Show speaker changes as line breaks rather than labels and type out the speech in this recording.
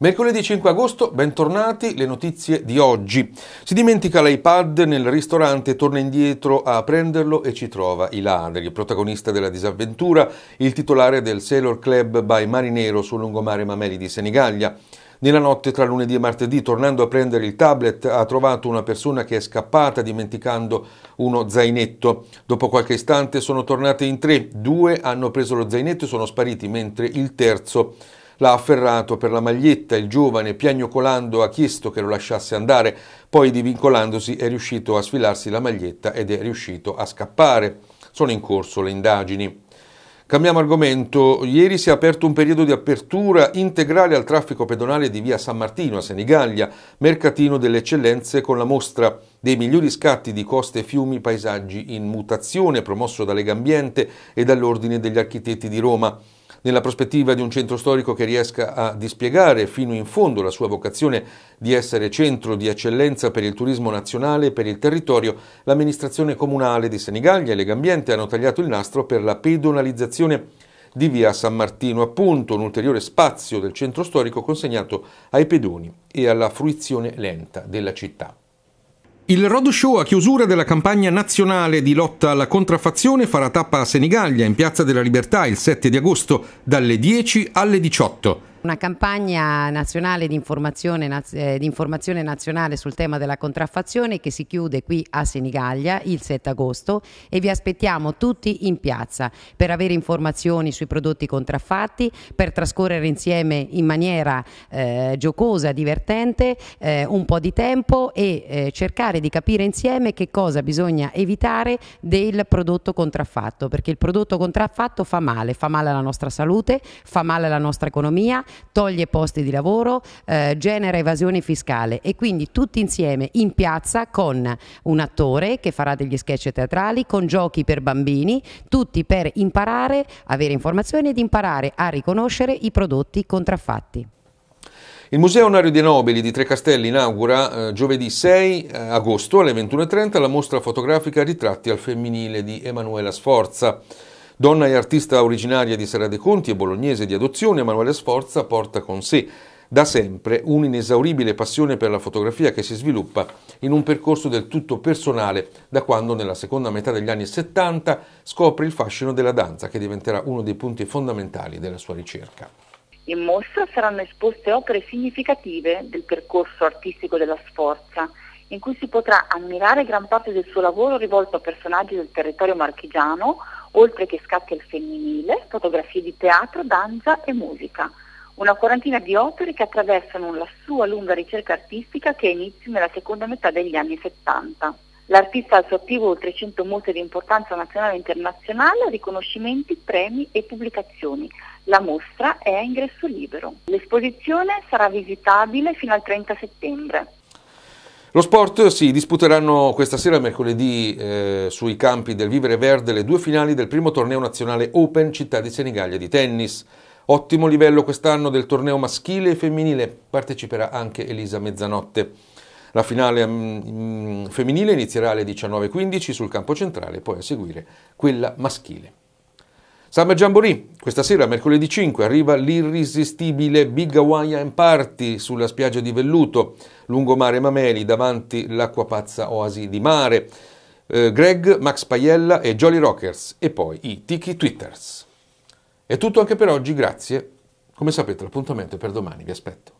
Mercoledì 5 agosto, bentornati, le notizie di oggi. Si dimentica l'iPad nel ristorante, torna indietro a prenderlo e ci trova Ilari, il protagonista della disavventura, il titolare del Sailor Club by Marinero sul lungomare Mameli di Senigallia. Nella notte tra lunedì e martedì, tornando a prendere il tablet, ha trovato una persona che è scappata dimenticando uno zainetto. Dopo qualche istante sono tornate in tre, due hanno preso lo zainetto e sono spariti, mentre il terzo L'ha afferrato per la maglietta il giovane, piagnocolando ha chiesto che lo lasciasse andare, poi divincolandosi è riuscito a sfilarsi la maglietta ed è riuscito a scappare. Sono in corso le indagini. Cambiamo argomento. Ieri si è aperto un periodo di apertura integrale al traffico pedonale di via San Martino a Senigallia, mercatino delle eccellenze con la mostra dei migliori scatti di coste e fiumi, paesaggi in mutazione, promosso da Legambiente e dall'Ordine degli Architetti di Roma nella prospettiva di un centro storico che riesca a dispiegare fino in fondo la sua vocazione di essere centro di eccellenza per il turismo nazionale e per il territorio, l'amministrazione comunale di Senigallia e Legambiente hanno tagliato il nastro per la pedonalizzazione di via San Martino, appunto un ulteriore spazio del centro storico consegnato ai pedoni e alla fruizione lenta della città. Il Roadshow a chiusura della campagna nazionale di lotta alla contraffazione farà tappa a Senigallia in Piazza della Libertà il 7 di agosto dalle 10 alle 18.
Una campagna nazionale di informazione, eh, di informazione, nazionale sul tema della contraffazione che si chiude qui a Senigallia il 7 agosto e vi aspettiamo tutti in piazza per avere informazioni sui prodotti contraffatti, per trascorrere insieme in maniera eh, giocosa, divertente eh, un po' di tempo e eh, cercare di capire insieme che cosa bisogna evitare del prodotto contraffatto, perché il prodotto contraffatto fa male, fa male alla nostra salute, fa male alla nostra economia, toglie posti di lavoro, eh, genera evasione fiscale e quindi tutti insieme in piazza con un attore che farà degli sketch teatrali, con giochi per bambini, tutti per imparare, avere informazioni ed imparare a riconoscere i prodotti contraffatti.
Il Museo Onario dei Nobili di Trecastelli inaugura eh, giovedì 6 eh, agosto alle 21.30 la mostra fotografica Ritratti al femminile di Emanuela Sforza. Donna e artista originaria di Serra dei Conti e bolognese di adozione, Emanuele Sforza porta con sé da sempre un'inesauribile passione per la fotografia che si sviluppa in un percorso del tutto personale da quando nella seconda metà degli anni 70 scopre il fascino della danza che diventerà uno dei punti fondamentali della sua ricerca.
In mostra saranno esposte opere significative del percorso artistico della Sforza, in cui si potrà ammirare gran parte del suo lavoro rivolto a personaggi del territorio marchigiano oltre che scatti al femminile, fotografie di teatro, danza e musica. Una quarantina di opere che attraversano la sua lunga ricerca artistica che ha inizio nella seconda metà degli anni 70. L'artista ha al suo attivo oltre 100 mostre di importanza nazionale e internazionale, riconoscimenti, premi e pubblicazioni. La mostra è a ingresso libero. L'esposizione sarà visitabile fino al 30 settembre.
Lo sport si disputeranno questa sera, mercoledì, eh, sui campi del Vivere Verde le due finali del primo torneo nazionale Open Città di Senigallia di tennis. Ottimo livello quest'anno del torneo maschile e femminile, parteciperà anche Elisa Mezzanotte. La finale mm, mm femminile inizierà alle 19.15 sul campo centrale, poi a seguire quella maschile. Summer Jamboree, questa sera, mercoledì 5, arriva l'irresistibile Big Hawaiian Party sulla spiaggia di Velluto, lungomare Mameli, davanti pazza Oasi di Mare. Eh, Greg, Max Paiella e Jolly Rockers e poi i Tiki Twitters. È tutto anche per oggi, grazie. Come sapete l'appuntamento è per domani, vi aspetto.